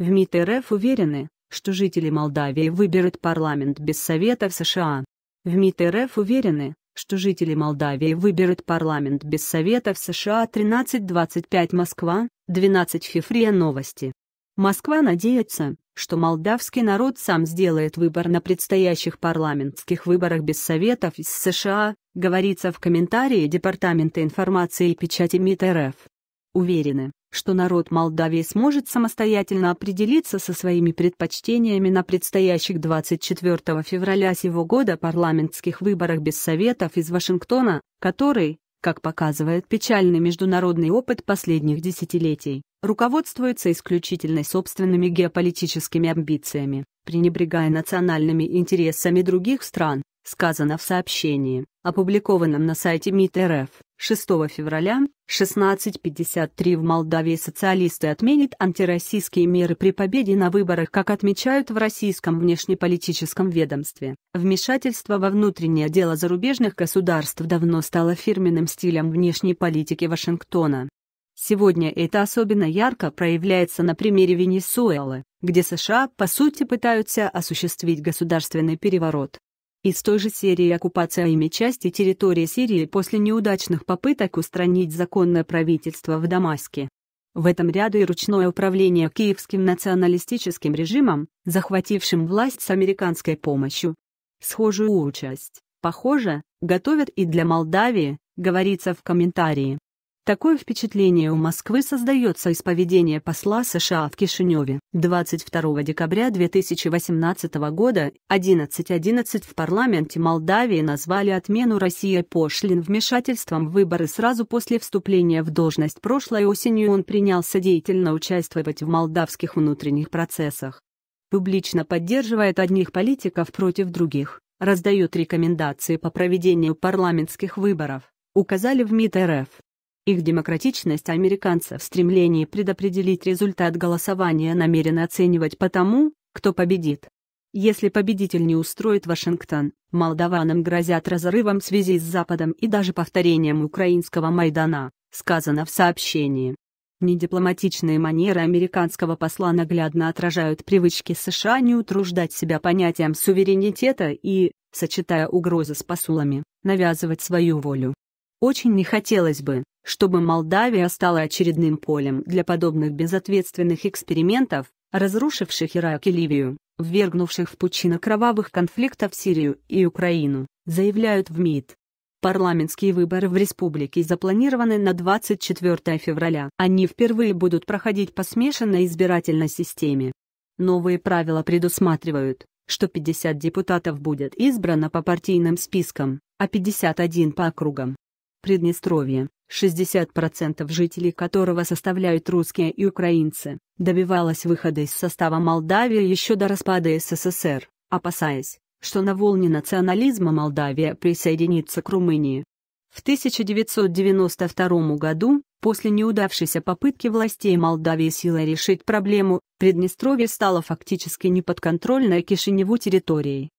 В МИД РФ уверены, что жители Молдавии выберут парламент без Совета в США. В МИД РФ уверены, что жители Молдавии выберут парламент без Совета в США 13.25 Москва, 12 февраля новости. Москва надеется, что молдавский народ сам сделает выбор на предстоящих парламентских выборах без Советов из США, говорится в комментарии Департамента информации и печати МИД РФ. Уверены, что народ Молдавии сможет самостоятельно определиться со своими предпочтениями на предстоящих 24 февраля сего года парламентских выборах без советов из Вашингтона, который, как показывает печальный международный опыт последних десятилетий, руководствуется исключительно собственными геополитическими амбициями, пренебрегая национальными интересами других стран, сказано в сообщении, опубликованном на сайте МИД РФ. 6 февраля 16.53 в Молдавии социалисты отменят антироссийские меры при победе на выборах, как отмечают в российском внешнеполитическом ведомстве. Вмешательство во внутреннее дело зарубежных государств давно стало фирменным стилем внешней политики Вашингтона. Сегодня это особенно ярко проявляется на примере Венесуэлы, где США, по сути, пытаются осуществить государственный переворот из той же серии оккупация ими части территории Сирии после неудачных попыток устранить законное правительство в Дамаске. В этом ряду и ручное управление киевским националистическим режимом, захватившим власть с американской помощью. Схожую участь, похоже, готовят и для Молдавии, говорится в комментарии. Такое впечатление у Москвы создается из поведения посла США в Кишиневе 22 декабря 2018 года 11.11 в парламенте Молдавии назвали отмену России пошлин вмешательством в выборы сразу после вступления в должность прошлой осенью он принялся деятельно участвовать в молдавских внутренних процессах. Публично поддерживает одних политиков против других, раздает рекомендации по проведению парламентских выборов, указали в МИД РФ. Их демократичность американцев в стремлении предопределить результат голосования намерена оценивать по тому, кто победит. Если победитель не устроит Вашингтон, молдаванам грозят разрывом связи с Западом и даже повторением украинского Майдана, сказано в сообщении. Недипломатичные манеры американского посла наглядно отражают привычки США не утруждать себя понятием суверенитета и, сочетая угрозы с посулами, навязывать свою волю. Очень не хотелось бы, чтобы Молдавия стала очередным полем для подобных безответственных экспериментов, разрушивших Ирак и Ливию, ввергнувших в пучину кровавых конфликтов Сирию и Украину, заявляют в МИД. Парламентские выборы в республике запланированы на 24 февраля. Они впервые будут проходить по смешанной избирательной системе. Новые правила предусматривают, что 50 депутатов будет избрано по партийным спискам, а 51 по округам. Приднестровье, 60% жителей которого составляют русские и украинцы, добивалась выхода из состава Молдавии еще до распада СССР, опасаясь, что на волне национализма Молдавия присоединится к Румынии. В 1992 году, после неудавшейся попытки властей Молдавии силой решить проблему, Приднестровье стало фактически неподконтрольной Кишиневу территорией.